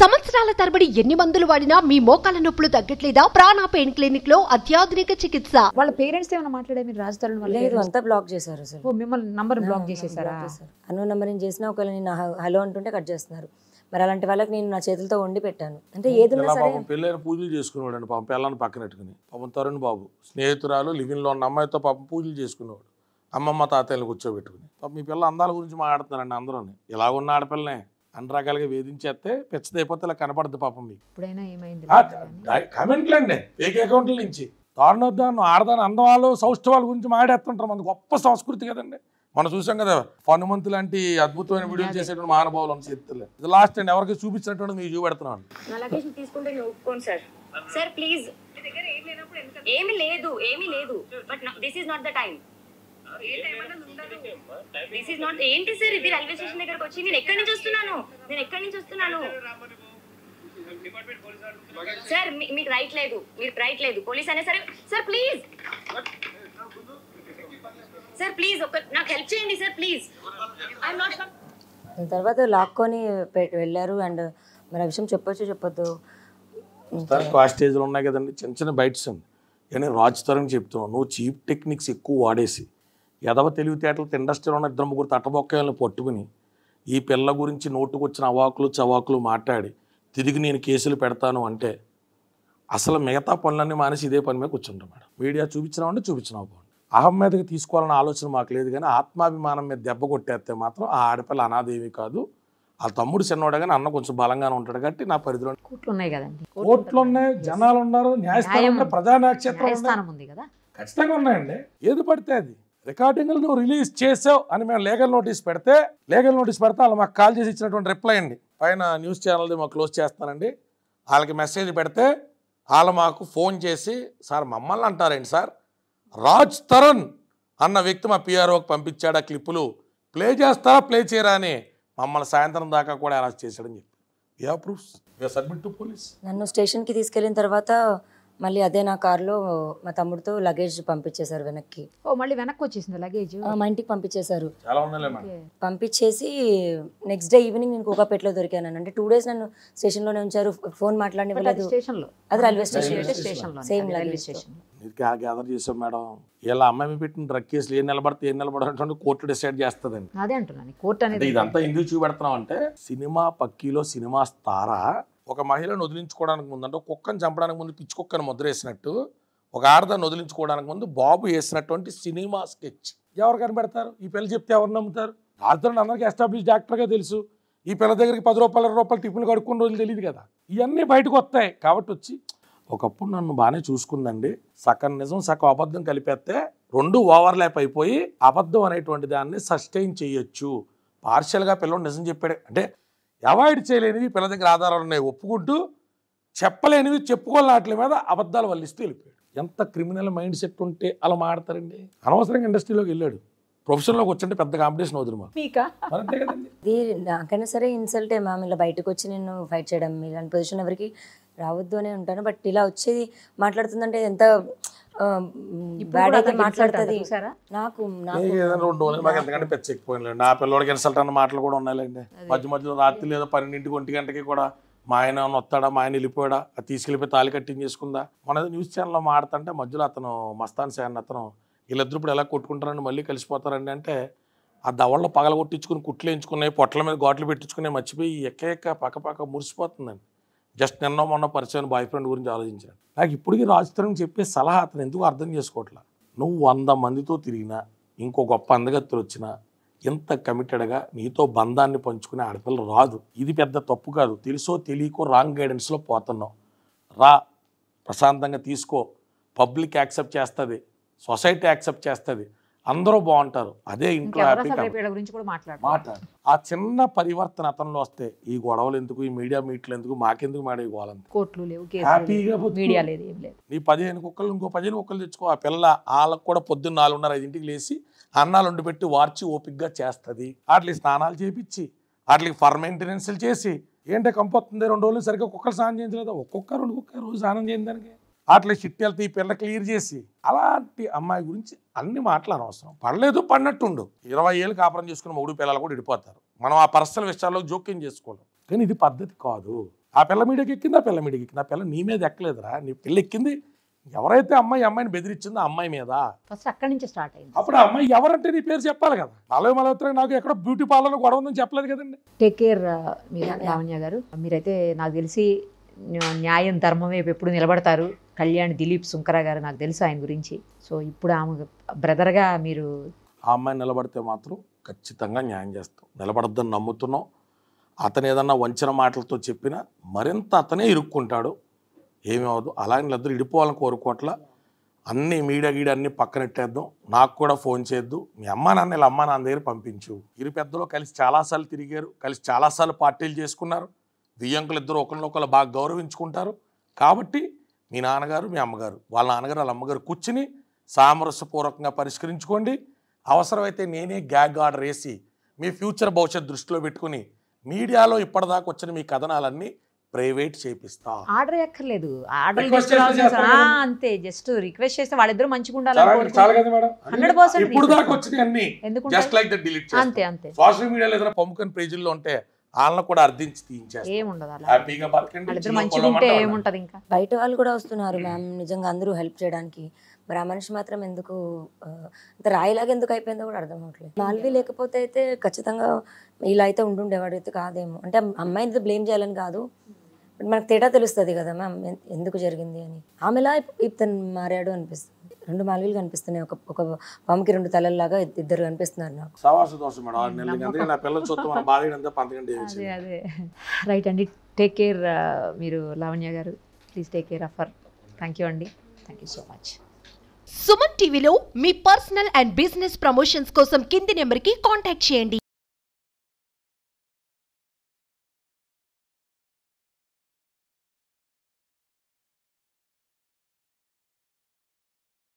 సంవత్సరాల తరబడి ఎన్ని మందులు వాడినా మీ మోకాల నొప్పులు తగ్గట్లేదా ప్రాణ పెయిన్ క్లినిక్ లో అత్యాధునిక చికిత్స వాళ్ళ పేరెంట్స్ ఏమైనా మాట్లాడే మీరు రాజధాని లేదు అంతా బ్లాక్ చేశారు సార్ మిమ్మల్ని నంబర్ బ్లాక్ చేసేసారా అను ఏం చేసినా ఒకవేళ నేను హలో అంటుంటే కట్ చేస్తున్నారు మరి అలాంటి వాళ్ళకి నేను నా చేతులతో వండి పెట్టాను అంటే ఏది సరే పెళ్ళైన పూజలు చేసుకునేవాడు పాపం పిల్లని పక్కన పెట్టుకుని పాపం తరుణ్ బాబు స్నేహితురాలు లివింగ్లో ఉన్న అమ్మాయితో పాపం పూజలు చేసుకునేవాడు అమ్మమ్మ తాతయ్యలు కూర్చోబెట్టుకుని పాపం మీ పిల్లలు అందాల గురించి మాట్లాడుతున్నారండి అందరూ ఇలాగున్న ఆడపిల్లనే అన్ని రకాలుగా వేధించేస్తే పెచ్చదైపోతే ఇలా కనపడదు పాపం మీకు కమెంట్లండి ఏకే అకౌంట్ల నుంచి దారుణోద్దానం ఆడదాని అందవాళ్ళు సౌష్ఠవాల గురించి మాట్లాడుతుంటారు మనకు గొప్ప సంస్కృతి కదండి మనం చూసాం కదా హనుమంతు లాంటి అద్భుతమైన వీడియో చేసేటువంటి మహానుభావులు అని ఇది లాస్ట్ అండి ఎవరికి చూపించినట్టు మీకు చూపెడుతున్నాను ఏమి లేదు ఏమి లేదు but this not the time this is not ఏంటి సార్ ఇది రైల్వే స్టేషన్ దగ్గరకు వచ్చి నేను ఎక్కడి నుంచి వస్తున్నాను నేను ఎక్కడి నుంచి వస్తున్నాను సార్ మీకు రైట్ లేదు మీరు రైట్ లేదు పోలీస్ అనే సరే సార్ ప్లీజ్ సార్ ప్లీజ్ ఒక నాకు హెల్ప్ చేయండి సార్ ప్లీజ్ దాని నాట్ తర్వాత లాక్కొని వెళ్ళారు అండ్ మరి విషయం చెప్పొచ్చు చెప్పొద్దు కాస్టేజ్లు ఉన్నాయి కదండి చిన్న చిన్న బైట్స్ అండి కానీ రాజ్ తరం చెప్తున్నావు నువ్వు చీప్ టెక్నిక్స్ ఎక్కువ వాడేసి ఎదవ తెలివితేటలతో ఇండస్ట్రీలో ఉన్న ఇద్దరు ముగ్గురు తట్టబొక్కలను పట్టుకుని ఈ పిల్ల గురించి నోటుకొచ్చిన అవాకులు చవాకులు మాట్లాడి తిరిగి నేను కేసులు పెడతాను అంటే అసలు మిగతా పనులన్నీ మానేసి ఇదే పని మీద కూర్చుంటాం మేడం మీడియా ఉంటే చూపించినా పోండి మీదకి తీసుకోవాలన్న ఆలోచన మాకు లేదు కానీ ఆత్మాభిమానం మీద దెబ్బ కొట్టేస్తే మాత్రం ఆ ఆడపిల్ల అనాదేవి కాదు ఆ తమ్ముడు చిన్నవాడు కానీ అన్న కొంచెం బలంగానే ఉంటాడు కాబట్టి నా పరిధిలో కోట్లు ఉన్నాయి కదండి కోట్లు ఉన్నాయి జనాలు ఉన్నారు న్యాయస్థానం ఉంది కదా ఖచ్చితంగా ఉన్నాయండి ఏది పడితే అది రికార్డింగ్లు రిలీజ్ చేసావు అని మేము లీగల్ నోటీస్ పెడితే లీగల్ నోటీస్ పెడితే వాళ్ళు మాకు కాల్ చేసి ఇచ్చినటువంటి రిప్లై అండి పైన న్యూస్ ఛానల్ది మాకు క్లోజ్ చేస్తానండి వాళ్ళకి మెసేజ్ పెడితే వాళ్ళు మాకు ఫోన్ చేసి సార్ మమ్మల్ని అంటారండి సార్ రాజ్ తరుణ్ అన్న వ్యక్తి మా పిఆర్ఓకి పంపించాడు ఆ క్లిప్పులు ప్లే చేస్తారా ప్లే చేయరా అని మమ్మల్ని సాయంత్రం దాకా కూడా అరెస్ట్ చేశాడని చెప్పి ప్రూఫ్స్ టు పోలీస్ నన్ను స్టేషన్కి తీసుకెళ్ళిన తర్వాత మళ్ళీ అదే నా కారులో మా తమ్ముడితో లగేజ్ పంపించేశారు వెనక్కి ఓ మళ్ళీ వెనక్కి వచ్చేసింది లగేజ్ మా ఇంటికి పంపించేశారు పంపించేసి నెక్స్ట్ డే ఈవినింగ్ నేను కోకాపేటలో దొరికాను అంటే టూ డేస్ నన్ను స్టేషన్లోనే ఉంచారు ఫోన్ మాట్లాడనివ్వలేదు స్టేషన్లో అది railway station same railway station madam ఇలా అమ్మాయి పెట్టిన కోర్టు అనేది చూపెడుతున్నాం అంటే సినిమా పక్కీలో సినిమా స్థారా ఒక మహిళను వదిలించుకోవడానికి ముందు అంటే కుక్కను చంపడానికి ముందు పిచ్చి కుక్కను ముద్రేసినట్టు ఒక ఆడదాన్ని వదిలించుకోవడానికి ముందు బాబు వేసినటువంటి సినిమా స్కెచ్ ఎవరు కనిపెడతారు ఈ పిల్లలు చెప్తే ఎవరు నమ్ముతారు రాజధాని అందరికీ ఎస్టాబ్లిష్ డాక్టర్గా తెలుసు ఈ పిల్ల దగ్గరికి పది రూపాయల రూపాయలు టిఫిన్ కడుక్కున్న రోజులు తెలియదు కదా ఇవన్నీ బయటకు వస్తాయి కాబట్టి వచ్చి ఒకప్పుడు నన్ను బాగానే చూసుకుందండి సగం నిజం సగం అబద్ధం కలిపేస్తే రెండు ఓవర్ ల్యాప్ అయిపోయి అబద్ధం అనేటువంటి దాన్ని సస్టైన్ చేయొచ్చు పార్షియల్గా పిల్లలు నిజం చెప్పాడు అంటే అవాయిడ్ చేయలేనివి పిల్లల దగ్గర ఆధారాలు ఉన్నాయి ఒప్పుకుంటూ చెప్పలేనివి చెప్పుకోలేట్ల మీద అబద్ధాలు వల్లిస్తూ వెళ్ళిపోయాడు ఎంత క్రిమినల్ మైండ్ సెట్ ఉంటే అలా మాడతారండి అనవసరంగా ఇండస్ట్రీలోకి వెళ్ళాడు ప్రొఫెషన్లోకి వచ్చంటే పెద్ద కాంపిటీషన్ వదులు నాకైనా సరే ఇన్సల్టే మ్యామ్ ఇలా బయటకు వచ్చి నేను ఫైట్ చేయడం ఇలాంటి పొజిషన్ ఎవరికి రావద్దు అనే ఉంటాను బట్ ఇలా వచ్చేది మాట్లాడుతుందంటే ఎంత నా పిల్లడికి ఇన్సల్ట్ అన్న మాటలు కూడా ఉన్నాయండి మధ్య మధ్యలో రాత్రి లేదా పన్నెండింటికి ఒంటి గంటకి కూడా మా ఆయన వస్తాడా మా ఆయన వెళ్ళిపోయాడా అది తీసుకెళ్ళిపోయి తాలి కట్టింగ్ చేసుకుందా మన న్యూస్ ఛానల్లో మాడతంటే మధ్యలో అతను మస్తాన్ సేన్ అతను వీళ్ళిద్దరు ఇప్పుడు ఎలా కొట్టుకుంటారండి మళ్ళీ కలిసిపోతారండి అంటే ఆ దవళ్ళ పగల కొట్టించుకుని కుట్లు ఎంచుకున్నాయి పొట్ల మీద గాట్లు పెట్టించుకునే మర్చిపోయి ఎక్క ఎక్క పక్క పక్క మురిసిపోతుందండి జస్ట్ నిన్న మొన్న పరిచయం బాయ్ ఫ్రెండ్ గురించి ఆలోచించాడు నాకు ఇప్పటికీ రాజుతరం చెప్పే సలహా అతను ఎందుకు అర్థం చేసుకోవట్లా నువ్వు వంద మందితో తిరిగినా ఇంకో గొప్ప అందగత్తులు వచ్చినా ఎంత కమిటెడ్గా నీతో బంధాన్ని పంచుకునే ఆడపిల్ల రాదు ఇది పెద్ద తప్పు కాదు తెలుసో తెలియకో రాంగ్ గైడెన్స్లో పోతున్నావు రా ప్రశాంతంగా తీసుకో పబ్లిక్ యాక్సెప్ట్ చేస్తుంది సొసైటీ యాక్సెప్ట్ చేస్తుంది అందరూ బాగుంటారు అదే ఇంట్లో మాట్లాడు ఆ చిన్న పరివర్తన అతను వస్తే ఈ గొడవలు ఎందుకు ఈ మీడియా మీట్లు ఎందుకు మాకెందుకు మేడం ఈ గోళం హ్యాపీగా నీ పదిహేను కుక్కలు ఇంకో పదిహేను కుక్కలు తెచ్చుకో ఆ పిల్ల వాళ్ళకు కూడా పొద్దున్న నాలుగున్నర ఐదింటికి లేచి అన్నాలు వండిపెట్టి వార్చి ఓపిక్గా చేస్తుంది వాటికి స్నానాలు చేపించి వాటికి ఫర్ మెయింటెనెన్స్లు చేసి ఏంటంటే కంపొస్తుంది రెండు రోజులు సరిగ్గా కుక్కలు స్నానం చేయించలేదు ఒక్కొక్క రెండు కుక్క రోజు స్నానం చేయడానికి అట్లా చిట్టెళ్తే ఈ పిల్ల క్లియర్ చేసి అలాంటి అమ్మాయి గురించి అన్ని మాటలు అనవసరం పడలేదు పడినట్టుండు ఇరవై ఏళ్ళు కాపురం చేసుకున్న మూడు పిల్లలు కూడా ఇడిపోతారు మనం ఆ పర్సనల్ విషయాల్లో జోక్యం చేసుకోలేం కానీ ఇది పద్ధతి కాదు ఆ పిల్ల మీడియాకి ఎక్కింది ఆ పిల్ల మీడియాకి ఎక్కింది ఆ పిల్ల నీ మీద ఎక్కలేదురా నీ పిల్ల ఎక్కింది ఎవరైతే అమ్మాయి అమ్మాయిని బెదిరించిందో అమ్మాయి మీద ఫస్ట్ అక్కడి నుంచి స్టార్ట్ అయింది అప్పుడు ఆ అమ్మాయి ఎవరంటే నీ పేరు చెప్పాలి కదా నలభై మలవత్ర నాకు ఎక్కడ బ్యూటీ పార్లర్ గొడవ ఉందని చెప్పలేదు కదండి టేక్ కేర్ uh, మీరు లావణ్య గారు మీరైతే నాకు తెలిసి న్యాయం ధర్మం వైపు ఎప్పుడు నిలబడతారు కళ్యాణ్ దిలీప్ సుంకర గారు నాకు తెలుసు ఆయన గురించి సో ఇప్పుడు ఆమె బ్రదర్గా మీరు ఆ అమ్మాయి నిలబడితే మాత్రం ఖచ్చితంగా న్యాయం చేస్తాం నిలబడద్దని నమ్ముతున్నాం అతను ఏదన్నా వంచన మాటలతో చెప్పినా మరింత అతనే ఇరుక్కుంటాడు ఏమీ అవ్వదు అలాగే వీళ్ళిద్దరు ఇడిపోవాలని కోరుకోవట్ల అన్ని మీడియా గీడ అన్ని పక్కనెట్టేద్దాం నాకు కూడా ఫోన్ చేయొద్దు మీ అమ్మా నాన్న వీళ్ళ అమ్మా నాన్న దగ్గర పంపించు ఇరు పెద్దలు కలిసి చాలాసార్లు తిరిగారు కలిసి చాలాసార్లు పార్టీలు చేసుకున్నారు దియ్యంకులు ఇద్దరు ఒకరినొకరు బాగా గౌరవించుకుంటారు కాబట్టి మీ నాన్నగారు మీ అమ్మగారు వాళ్ళ నాన్నగారు వాళ్ళ అమ్మగారు కూర్చుని సామరస్యపూర్వకంగా పరిష్కరించుకోండి అవసరమైతే నేనే గ్యాగ్ ఆర్డర్ వేసి మీ ఫ్యూచర్ భవిష్యత్ దృష్టిలో పెట్టుకుని మీడియాలో ఇప్పటిదాకా వచ్చిన మీ కథనాలన్నీ ప్రైవేట్ చేపిస్తా ఆర్డర్ ఎక్కర్లేదు ఆర్డర్ అంతే జస్ట్ రిక్వెస్ట్ చేస్తే వాళ్ళిద్దరూ మంచిగా ఉండాలి హండ్రెడ్ పర్సెంట్ ఇప్పుడు దాకా వచ్చినాయి అన్ని జస్ట్ లైక్ దట్ డిలీట్ అంతే అంతే సోషల్ మీడియాలో ఏదైనా పంపుకొని ప్రేజుల్లో ఉంటే వాళ్ళని కూడా అర్థించి తీయించేస్తారు ఇంకా బయట వాళ్ళు కూడా వస్తున్నారు మ్యామ్ నిజంగా అందరూ హెల్ప్ చేయడానికి మరి ఆ మనిషి మాత్రం ఎందుకు అంత రాయిలాగా ఎందుకు అయిపోయిందో కూడా అర్థం అవట్లేదు మాల్వి లేకపోతే అయితే ఖచ్చితంగా ఇలా అయితే ఉండుండేవాడు అయితే కాదేమో అంటే అమ్మాయిని బ్లేమ్ చేయాలని కాదు బట్ మనకు తేడా తెలుస్తుంది కదా మ్యామ్ ఎందుకు జరిగింది అని ఆమెలా ఇప్పుడు మారాడు అనిపిస్తుంది రెండు మాలవీలు కనిపిస్తున్నాయి ఒక ఒక పాముకి రెండు తలల్లాగా ఇద్దరు కనిపిస్తున్నారు నాకు రైట్ అండి టేక్ కేర్ uh, మీరు Lavanya garu please take care offer thank you అండి thank you so much Suman టీవీలో మీ పర్సనల్ అండ్ బిజినెస్ ప్రమోషన్స్ కోసం కింది నెంబర్కి కాంటాక్ట్ చేయండి